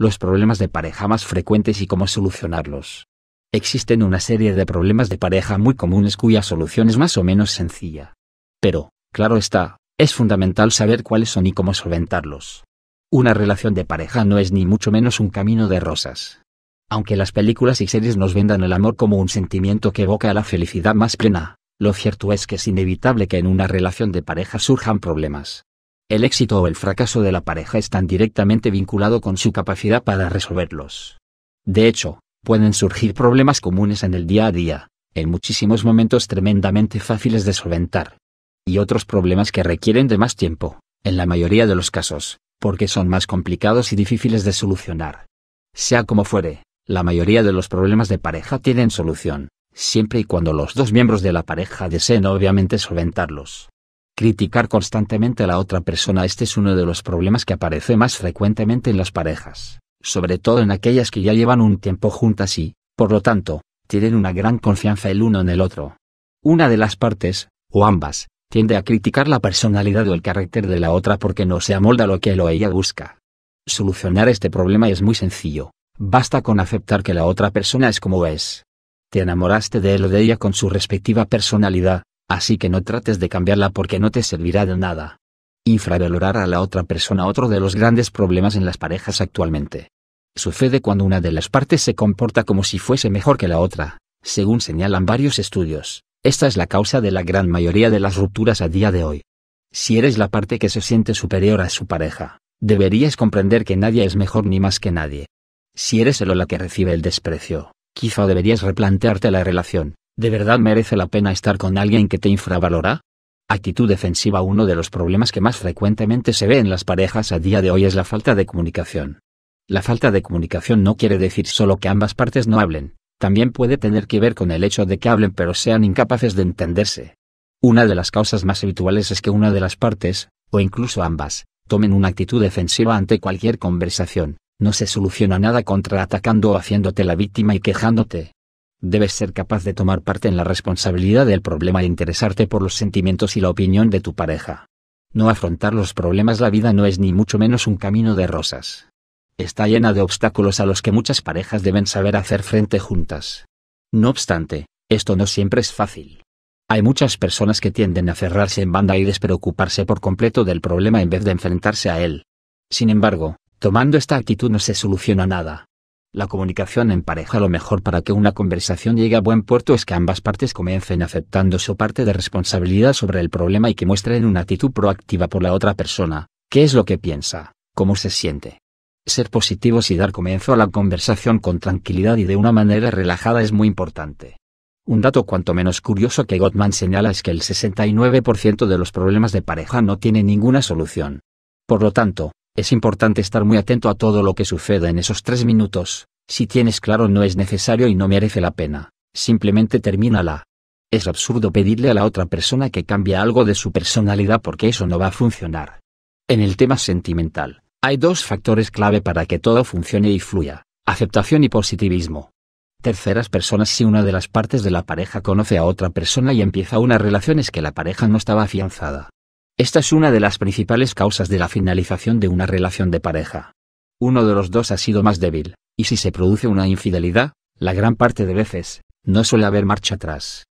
los problemas de pareja más frecuentes y cómo solucionarlos. Existen una serie de problemas de pareja muy comunes cuya solución es más o menos sencilla. Pero, claro está, es fundamental saber cuáles son y cómo solventarlos. Una relación de pareja no es ni mucho menos un camino de rosas. Aunque las películas y series nos vendan el amor como un sentimiento que evoca la felicidad más plena, lo cierto es que es inevitable que en una relación de pareja surjan problemas. El éxito o el fracaso de la pareja están directamente vinculado con su capacidad para resolverlos. De hecho, pueden surgir problemas comunes en el día a día, en muchísimos momentos tremendamente fáciles de solventar. Y otros problemas que requieren de más tiempo, en la mayoría de los casos, porque son más complicados y difíciles de solucionar. Sea como fuere, la mayoría de los problemas de pareja tienen solución, siempre y cuando los dos miembros de la pareja deseen obviamente solventarlos. Criticar constantemente a la otra persona este es uno de los problemas que aparece más frecuentemente en las parejas, sobre todo en aquellas que ya llevan un tiempo juntas y, por lo tanto, tienen una gran confianza el uno en el otro. Una de las partes, o ambas, tiende a criticar la personalidad o el carácter de la otra porque no se amolda lo que él o ella busca. Solucionar este problema es muy sencillo, basta con aceptar que la otra persona es como es. Te enamoraste de él o de ella con su respectiva personalidad, Así que no trates de cambiarla porque no te servirá de nada. Infravalorar a la otra persona otro de los grandes problemas en las parejas actualmente. Sucede cuando una de las partes se comporta como si fuese mejor que la otra, según señalan varios estudios. Esta es la causa de la gran mayoría de las rupturas a día de hoy. Si eres la parte que se siente superior a su pareja, deberías comprender que nadie es mejor ni más que nadie. Si eres el o la que recibe el desprecio, quizá deberías replantearte la relación. ¿De verdad merece la pena estar con alguien que te infravalora? Actitud defensiva Uno de los problemas que más frecuentemente se ve en las parejas a día de hoy es la falta de comunicación. La falta de comunicación no quiere decir solo que ambas partes no hablen, también puede tener que ver con el hecho de que hablen pero sean incapaces de entenderse. Una de las causas más habituales es que una de las partes, o incluso ambas, tomen una actitud defensiva ante cualquier conversación, no se soluciona nada contraatacando o haciéndote la víctima y quejándote. Debes ser capaz de tomar parte en la responsabilidad del problema e interesarte por los sentimientos y la opinión de tu pareja. No afrontar los problemas la vida no es ni mucho menos un camino de rosas. Está llena de obstáculos a los que muchas parejas deben saber hacer frente juntas. No obstante, esto no siempre es fácil. Hay muchas personas que tienden a cerrarse en banda y despreocuparse por completo del problema en vez de enfrentarse a él. Sin embargo, tomando esta actitud no se soluciona nada. La comunicación en pareja lo mejor para que una conversación llegue a buen puerto es que ambas partes comiencen aceptando su parte de responsabilidad sobre el problema y que muestren una actitud proactiva por la otra persona, qué es lo que piensa, cómo se siente. Ser positivos y dar comienzo a la conversación con tranquilidad y de una manera relajada es muy importante. Un dato cuanto menos curioso que Gottman señala es que el 69% de los problemas de pareja no tiene ninguna solución. Por lo tanto, es importante estar muy atento a todo lo que suceda en esos tres minutos, si tienes claro no es necesario y no merece la pena, simplemente termínala. Es absurdo pedirle a la otra persona que cambie algo de su personalidad porque eso no va a funcionar. En el tema sentimental, hay dos factores clave para que todo funcione y fluya, aceptación y positivismo. Terceras personas si una de las partes de la pareja conoce a otra persona y empieza una relación es que la pareja no estaba afianzada. Esta es una de las principales causas de la finalización de una relación de pareja. Uno de los dos ha sido más débil, y si se produce una infidelidad, la gran parte de veces, no suele haber marcha atrás.